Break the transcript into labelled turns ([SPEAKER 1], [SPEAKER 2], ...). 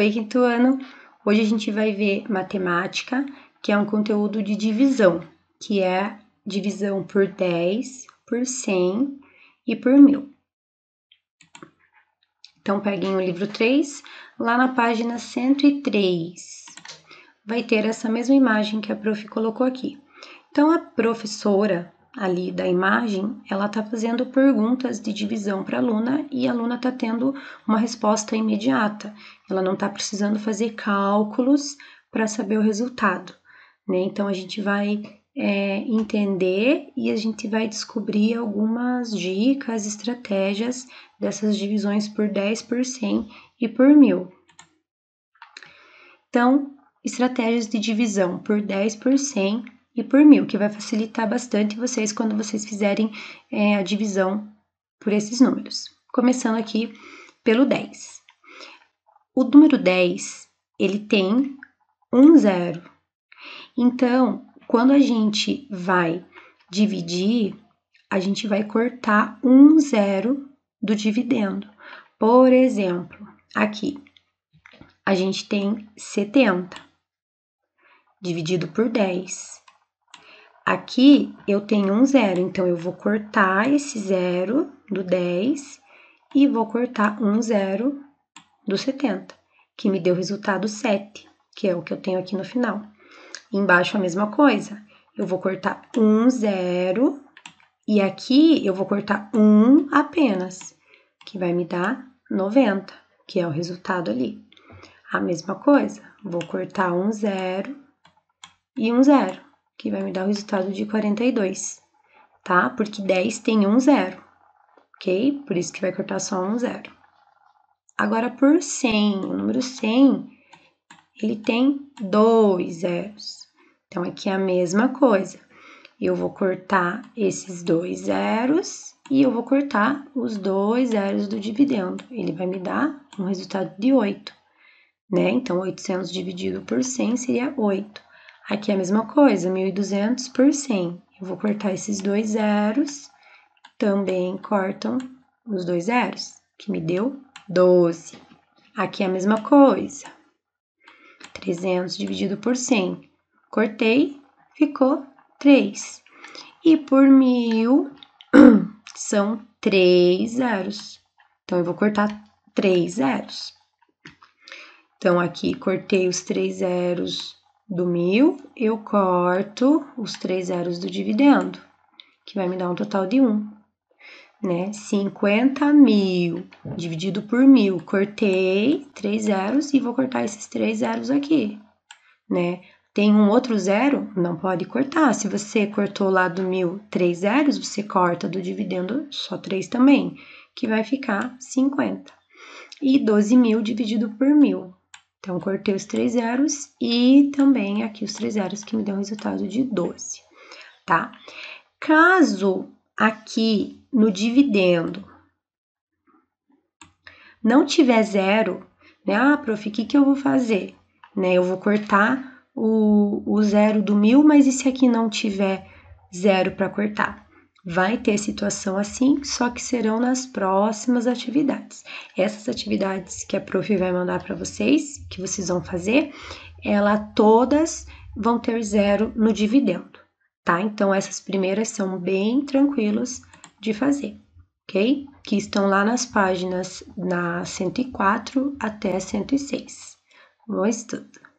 [SPEAKER 1] O quinto ano, hoje a gente vai ver matemática, que é um conteúdo de divisão, que é divisão por 10, por 100 e por 1000. Então, peguem o livro 3, lá na página 103. Vai ter essa mesma imagem que a prof colocou aqui. Então, a professora ali da imagem, ela está fazendo perguntas de divisão para a aluna e a aluna está tendo uma resposta imediata. Ela não está precisando fazer cálculos para saber o resultado. Né? Então, a gente vai é, entender e a gente vai descobrir algumas dicas, estratégias dessas divisões por 10, por 100 e por mil. Então, estratégias de divisão por 10 por 100 e por mil, que vai facilitar bastante vocês quando vocês fizerem é, a divisão por esses números. Começando aqui pelo 10. O número 10, ele tem um zero. Então, quando a gente vai dividir, a gente vai cortar um zero do dividendo. Por exemplo, aqui a gente tem 70 dividido por 10. Aqui eu tenho um zero, então eu vou cortar esse zero do 10 e vou cortar um zero do 70, que me deu o resultado 7, que é o que eu tenho aqui no final. Embaixo a mesma coisa, eu vou cortar um zero e aqui eu vou cortar um apenas, que vai me dar 90, que é o resultado ali. A mesma coisa, vou cortar um zero e um zero que vai me dar o resultado de 42, tá? Porque 10 tem um zero, ok? Por isso que vai cortar só um zero. Agora, por 100, o número 100, ele tem dois zeros. Então, aqui é a mesma coisa. Eu vou cortar esses dois zeros e eu vou cortar os dois zeros do dividendo. Ele vai me dar um resultado de 8, né? Então, 800 dividido por 100 seria 8. Aqui é a mesma coisa, 1.200 por 100. Eu vou cortar esses dois zeros, também cortam os dois zeros, que me deu 12. Aqui é a mesma coisa, 300 dividido por 100. Cortei, ficou 3. E por 1.000 são 3 zeros. Então, eu vou cortar 3 zeros. Então, aqui cortei os 3 zeros do mil, eu corto os três zeros do dividendo, que vai me dar um total de 1. Um, né? 50 mil dividido por mil, cortei três zeros e vou cortar esses três zeros aqui, né? Tem um outro zero? Não pode cortar. Se você cortou lá do mil três zeros, você corta do dividendo só três também, que vai ficar 50. E 12 mil dividido por mil. Então, cortei os três zeros e também aqui os três zeros que me deu o resultado de 12, tá? Caso aqui no dividendo não tiver zero, né? Ah, prof, o que, que eu vou fazer? Né? Eu vou cortar o, o zero do mil, mas e se aqui não tiver zero para cortar? Vai ter situação assim, só que serão nas próximas atividades. Essas atividades que a prof vai mandar para vocês, que vocês vão fazer, ela todas vão ter zero no dividendo, tá? Então essas primeiras são bem tranquilas de fazer, ok? Que estão lá nas páginas na 104 até 106. Bom estudo!